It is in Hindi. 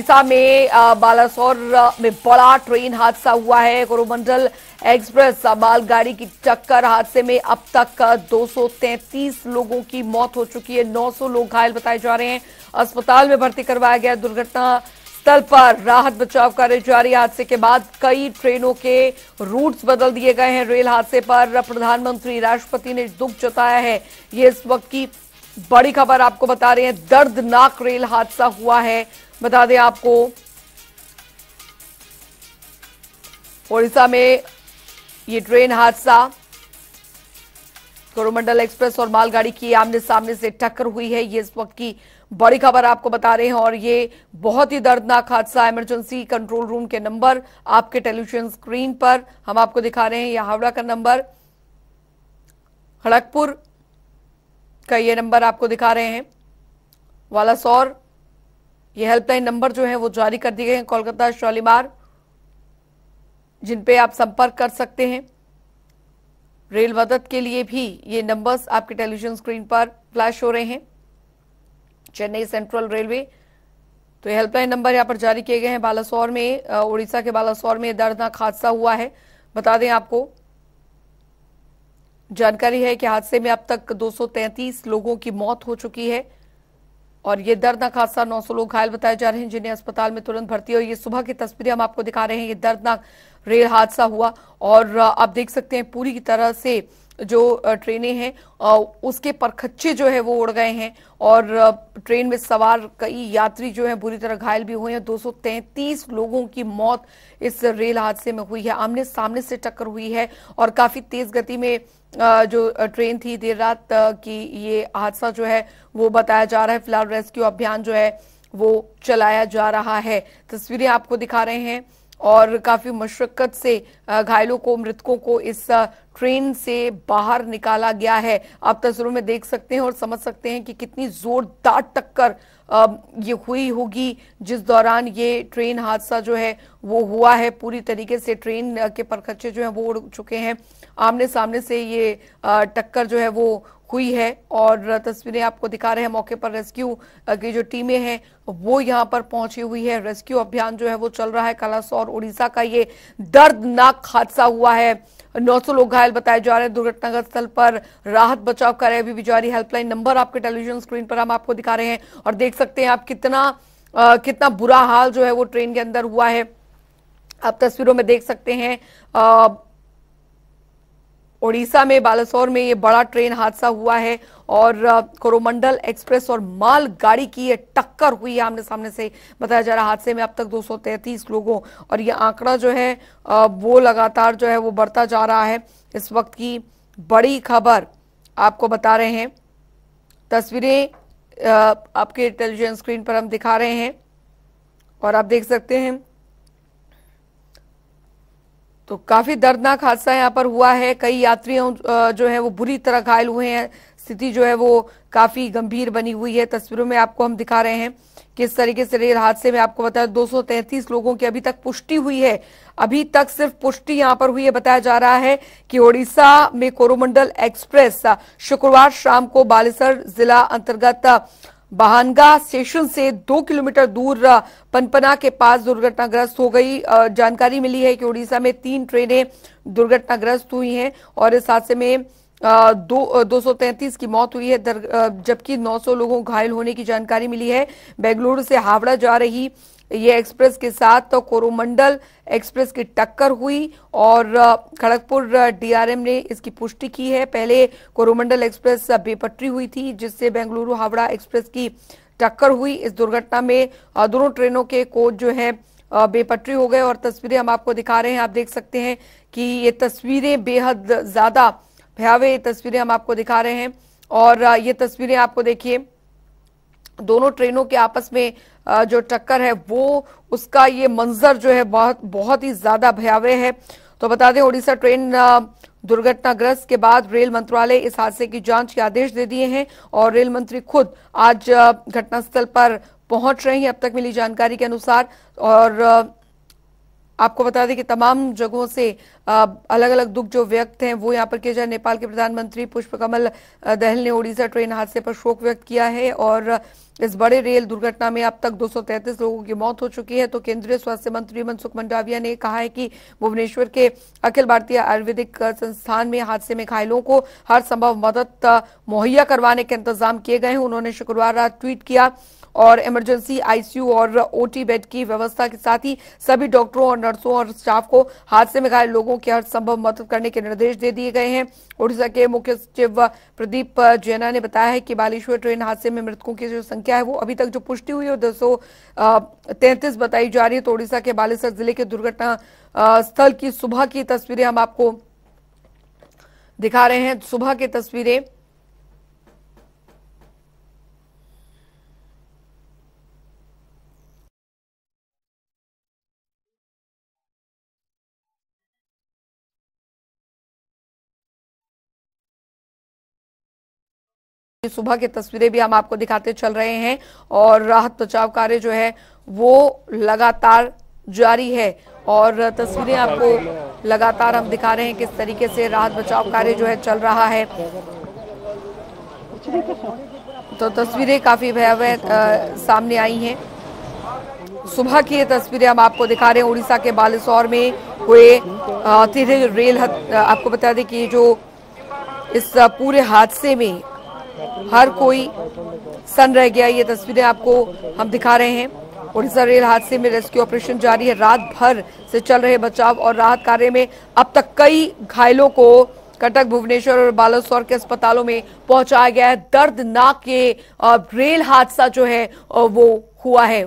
ओडिशा में बालासोर में बड़ा ट्रेन हादसा हुआ है कोरोमंडल एक्सप्रेस मालगाड़ी की टक्कर हादसे में अब तक 233 लोगों की मौत हो चुकी है 900 लोग घायल बताए जा रहे हैं अस्पताल में भर्ती करवाया गया दुर्घटना स्थल पर राहत बचाव कार्य जारी हादसे के बाद कई ट्रेनों के रूट्स बदल दिए गए हैं रेल हादसे पर प्रधानमंत्री राष्ट्रपति ने दुख जताया है ये इस वक्त की बड़ी खबर आपको बता रहे हैं दर्दनाक रेल हादसा हुआ है बता दें आपको ओडिशा में ये ट्रेन हादसा कोरोमंडल एक्सप्रेस और मालगाड़ी की आमने सामने से टक्कर हुई है ये इस वक्त की बड़ी खबर आपको बता रहे हैं और ये बहुत ही दर्दनाक हादसा इमरजेंसी कंट्रोल रूम के नंबर आपके टेलीविजन स्क्रीन पर हम आपको दिखा रहे हैं यह हावड़ा का नंबर खड़गपुर का ये नंबर आपको दिखा रहे हैं सौर ये हेल्पलाइन नंबर जो है वो जारी कर दिए गए हैं कोलकाता शालीमार जिन पे आप संपर्क कर सकते हैं रेल मदद के लिए भी ये नंबर्स आपके टेलीविजन स्क्रीन पर फ्लैश हो रहे हैं चेन्नई सेंट्रल रेलवे तो हेल्पलाइन नंबर यहाँ पर जारी किए गए हैं बालासौर में उड़ीसा के बालासौर में दर्दनाक हादसा हुआ है बता दें आपको जानकारी है कि हादसे में अब तक 233 लोगों की मौत हो चुकी है और ये दर्दनाक हादसा 900 लोग घायल बताए जा रहे हैं जिन्हें अस्पताल में तुरंत भर्ती और ये सुबह की तस्वीरें हम आपको दिखा रहे हैं ये दर्दनाक रेल हादसा हुआ और आप देख सकते हैं पूरी तरह से जो ट्रेनें हैं उसके परखच्चे जो है वो उड़ गए हैं और ट्रेन में सवार कई यात्री जो है बुरी तरह घायल भी हुए हैं 233 लोगों की मौत इस रेल हादसे में हुई है आमने सामने से टक्कर हुई है और काफी तेज गति में जो ट्रेन थी देर रात की ये हादसा जो है वो बताया जा रहा है फिलहाल रेस्क्यू अभियान जो है वो चलाया जा रहा है तस्वीरें आपको दिखा रहे हैं और काफ़ी मशक्क़त से घायलों को मृतकों को इस ट्रेन से बाहर निकाला गया है आप तस्वीरों में देख सकते हैं और समझ सकते हैं कि कितनी ज़ोरदार टक्कर ये हुई होगी जिस दौरान ये ट्रेन हादसा जो है वो हुआ है पूरी तरीके से ट्रेन के परखच्चे जो है वो उड़ चुके हैं आमने सामने से ये टक्कर जो है वो हुई है और तस्वीरें आपको दिखा रहे हैं मौके पर रेस्क्यू की जो टीमें हैं वो यहाँ पर पहुंची हुई है रेस्क्यू अभियान जो है वो चल रहा है कलास उड़ीसा का ये दर्दनाक हादसा हुआ है 900 लोग घायल बताए जा रहे हैं दुर्घटनाग्रस्त स्थल पर राहत बचाव कार्य अभी भी जारी हेल्पलाइन नंबर आपके टेलीविजन स्क्रीन पर हम आपको दिखा रहे हैं और देख सकते हैं आप कितना आ, कितना बुरा हाल जो है वो ट्रेन के अंदर हुआ है आप तस्वीरों में देख सकते हैं आ, ओडिशा में बालासोर में ये बड़ा ट्रेन हादसा हुआ है और कोरोमंडल एक्सप्रेस और माल गाड़ी की ये टक्कर हुई है आमने सामने से बताया जा रहा हादसे में अब तक 233 लोगों और ये आंकड़ा जो है वो लगातार जो है वो बढ़ता जा रहा है इस वक्त की बड़ी खबर आपको बता रहे हैं तस्वीरें आपके टेलीविजन स्क्रीन पर हम दिखा रहे हैं और आप देख सकते हैं तो काफी दर्दनाक हादसा यहाँ पर हुआ है कई यात्रियों जो है वो बुरी तरह घायल हुए हैं स्थिति जो है वो काफी गंभीर बनी हुई है तस्वीरों में आपको हम दिखा रहे हैं किस तरीके से रेल हादसे में आपको बताया 233 लोगों की अभी तक पुष्टि हुई है अभी तक सिर्फ पुष्टि यहां पर हुई है बताया जा रहा है कि ओडिशा में कोरोमंडल एक्सप्रेस शुक्रवार शाम को बालेसर जिला अंतर्गत बहानगा स्टेशन से दो किलोमीटर दूर पनपना के पास दुर्घटनाग्रस्त हो गई जानकारी मिली है कि उड़ीसा में तीन ट्रेनें दुर्घटनाग्रस्त हुई हैं और इस हादसे में दो दो सौ तैंतीस की मौत हुई है जबकि 900 लोगों घायल होने की जानकारी मिली है बेंगलुरु से हावड़ा जा रही ये एक्सप्रेस के साथ तो कोरोमंडल एक्सप्रेस की टक्कर हुई और खड़गपुर डीआरएम ने इसकी पुष्टि की है पहले कोरोमंडल एक्सप्रेस बेपटरी हुई थी जिससे बेंगलुरु हावड़ा एक्सप्रेस की टक्कर हुई इस दुर्घटना में दोनों ट्रेनों के कोच जो है बेपटरी हो गए और तस्वीरें हम आपको दिखा रहे हैं आप देख सकते हैं कि ये तस्वीरें बेहद ज्यादा भयावह तस्वीरें हम आपको दिखा रहे हैं और ये तस्वीरें आपको देखिए दोनों ट्रेनों के आपस में जो टक्कर है वो उसका ये मंजर जो है बहुत बहुत ही ज्यादा भयावह है तो बता दें ओडिशा ट्रेन दुर्घटनाग्रस्त के बाद रेल मंत्रालय इस हादसे की जांच के आदेश दे दिए हैं और रेल मंत्री खुद आज घटनास्थल पर पहुंच रहे हैं अब तक मिली जानकारी के अनुसार और आपको बता दें कि तमाम जगहों से अलग अलग दुख जो व्यक्त हैं वो यहाँ पर किए जाए नेपाल के प्रधानमंत्री पुष्प कमल दहल ने ओडिशा ट्रेन हादसे पर शोक व्यक्त किया है और इस बड़े रेल दुर्घटना में अब तक 233 लोगों की मौत हो चुकी है तो केंद्रीय स्वास्थ्य मंत्री मनसुख मंडाविया ने कहा है कि भुवनेश्वर के अखिल भारतीय आयुर्वेदिक संस्थान में हादसे में घायलों को हर संभव मदद मुहैया करवाने के इंतजाम किए गए हैं उन्होंने शुक्रवार रात ट्वीट किया और इमरजेंसी आईसीयू और ओटी बेड की व्यवस्था के साथ ही सभी डॉक्टरों और नर्सों और स्टाफ को हादसे में घायल लोगों की हर संभव मदद करने के निर्देश दे दिए गए हैं ओडिशा के मुख्य सचिव प्रदीप जैना ने बताया है कि बालेश्वर ट्रेन हादसे में मृतकों की जो संख्या है वो अभी तक जो पुष्टि हुई है दो बताई जा रही है तो ओडिशा के बालेश्वर जिले के दुर्घटना स्थल की सुबह की तस्वीरें हम आपको दिखा रहे हैं सुबह की तस्वीरें सुबह की तस्वीरें भी हम आपको दिखाते चल रहे हैं और राहत बचाव कार्य जो है वो लगातार जारी है और तस्वीरें आपको लगातार हम दिखा रहे हैं किस तरीके से राहत बचाव कार्य जो है चल रहा है तो तस्वीरें काफी भयावह सामने आई हैं सुबह की ये तस्वीरें हम आपको दिखा रहे हैं उड़ीसा के बालेसौर में हुए तीर्थ रेल आपको बता दें कि जो इस पूरे हादसे में हर कोई सन रह गया ये तस्वीरें आपको हम दिखा रहे हैं उड़ीसा रेल हादसे में रेस्क्यू ऑपरेशन जारी है रात भर से चल रहे बचाव और राहत कार्य में अब तक कई घायलों को कटक भुवनेश्वर और बालासोर के अस्पतालों में पहुंचाया गया है दर्दनाक ये रेल हादसा जो है वो हुआ है